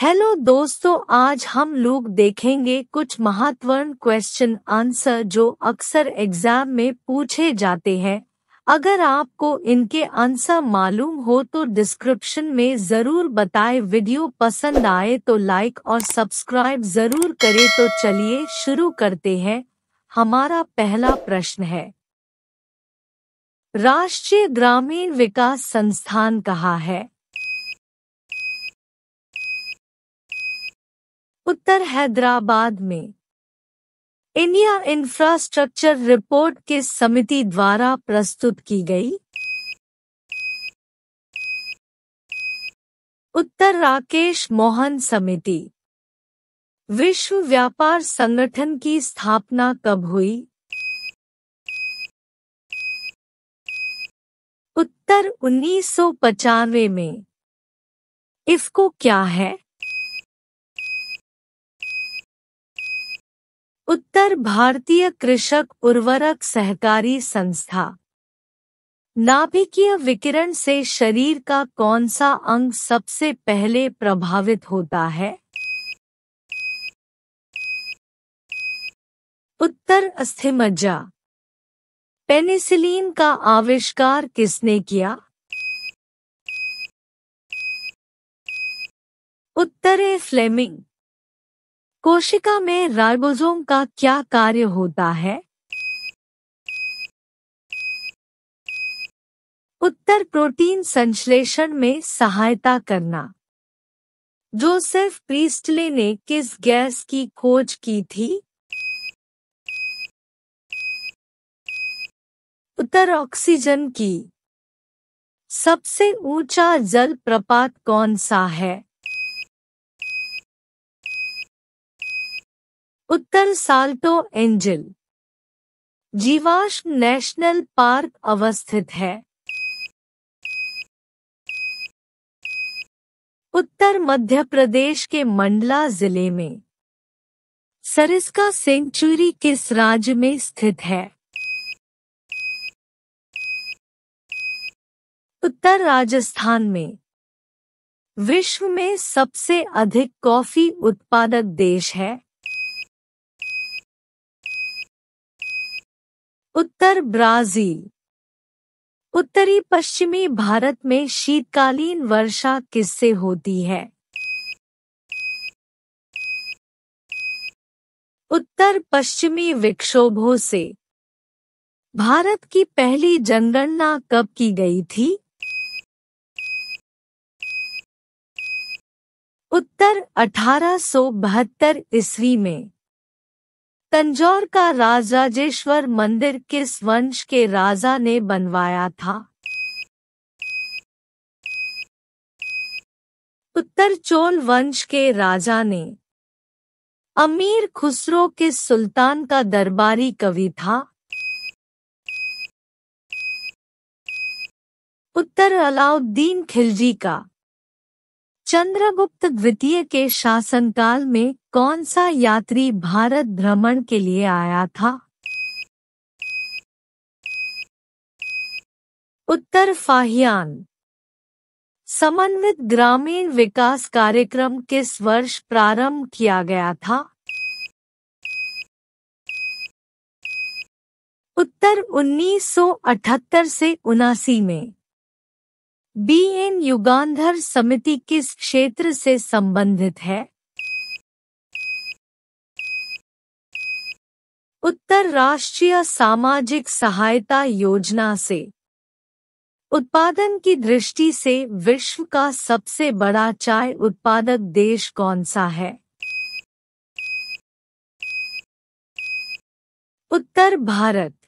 hello दोस्तों आज हम लोग देखेंगे कुछ महत्वपूर्ण क्वेश्चन आंसर जो अक्सर एग्जाम में पूछे जाते हैं अगर आपको इनके आंसर मालूम हो तो डिस्क्रिप्शन में जरूर बताएं वीडियो पसंद आए तो लाइक और सब्सक्राइब जरूर करें तो चलिए शुरू करते हैं हमारा पहला प्रश्न है राष्ट्रीय ग्रामीण विकास संस्थान कहा है उत्तर हैदराबाद में इंडिया इंफ्रास्ट्रक्चर रिपोर्ट के समिति द्वारा प्रस्तुत की गई उत्तर राकेश मोहन समिति विश्व व्यापार संगठन की स्थापना कब हुई उत्तर उन्नीस में इफको क्या है उत्तर भारतीय कृषक उर्वरक सहकारी संस्था नाभिकीय विकिरण से शरीर का कौन सा अंग सबसे पहले प्रभावित होता है उत्तर अस्थिमज्जा पेनिसिलिन का आविष्कार किसने किया उत्तर फ्लेमिंग कोशिका में राइबोसोम का क्या कार्य होता है उत्तर प्रोटीन संश्लेषण में सहायता करना जोसेफ प्रीस्टले ने किस गैस की खोज की थी उत्तर ऑक्सीजन की सबसे ऊंचा जल प्रपात कौन सा है उत्तर साल्टो एंजल जीवाश्म नेशनल पार्क अवस्थित है उत्तर मध्य प्रदेश के मंडला जिले में सरिस्का सेंचुरी किस राज्य में स्थित है उत्तर राजस्थान में विश्व में सबसे अधिक कॉफी उत्पादक देश है उत्तर ब्राजील उत्तरी पश्चिमी भारत में शीतकालीन वर्षा किससे होती है उत्तर पश्चिमी विक्षोभों से भारत की पहली जनगणना कब की गई थी उत्तर बहत्तर ईस्वी में तंजौर का राजराजेश्वर मंदिर किस वंश के राजा ने बनवाया था उत्तर चोल वंश के राजा ने अमीर खुसरो किस सुल्तान का दरबारी कवि था उत्तर अलाउद्दीन खिलजी का चंद्रगुप्त द्वितीय के शासनकाल में कौन सा यात्री भारत भ्रमण के लिए आया था उत्तर फाहियान समन्वित ग्रामीण विकास कार्यक्रम किस वर्ष प्रारंभ किया गया था उत्तर 1978 से उनासी में बी एन युगांधर समिति किस क्षेत्र से संबंधित है उत्तर राष्ट्रीय सामाजिक सहायता योजना से उत्पादन की दृष्टि से विश्व का सबसे बड़ा चाय उत्पादक देश कौन सा है उत्तर भारत